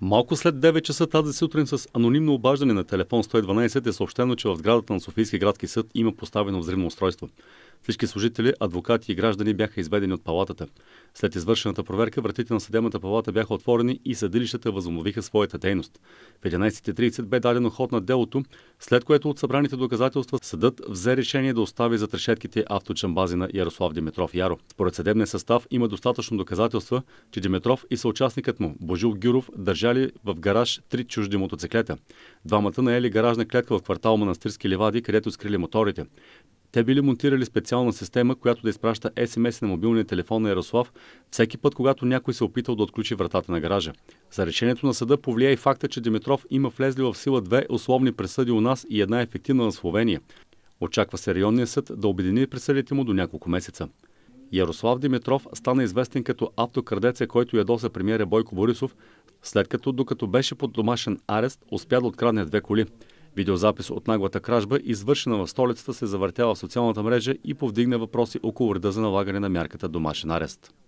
Малко след 9 часа тази сутрин с анонимно обаждане на телефон 112 е съобщено, че в сградата на Софийски градски съд има поставено взривно устройство. Всички служители, адвокати и граждани бяха изведени от палатата. След извършената проверка, вратите на съдебната палата бяха отворени и съдилищата възобновиха своята дейност. В 11.30 бе дадено ход на делото, след което от събраните доказателства съдът взе решение да остави за трешетките авточамбази на Ярослав Димитров Яро. Според съдебния състав има достатъчно доказателства, че Димитров и съучастникът му, Божил Гюров, държали в гараж три чужди мотоциклета. Двамата наели гаражна клетка в квартал Манастирски ливади, където скрили моторите. Те били монтирали специална система, която да изпраща СМС на мобилния телефон на Ярослав всеки път, когато някой се е опитал да отключи вратата на гаража. За решението на съда повлия и факта, че Димитров има влезли в сила две условни присъди у нас и една ефективна на Словения. Очаква се районния съд да обедини присъдите му до няколко месеца. Ярослав Димитров стана известен като автокрадеца, който ядоса премиера Бойко Борисов, след като, докато беше под домашен арест, успя да открадне две коли – Видеозапис от наглата кражба, извършена в столицата, се завъртява в социалната мрежа и повдигна въпроси около реда за налагане на мярката домашен арест.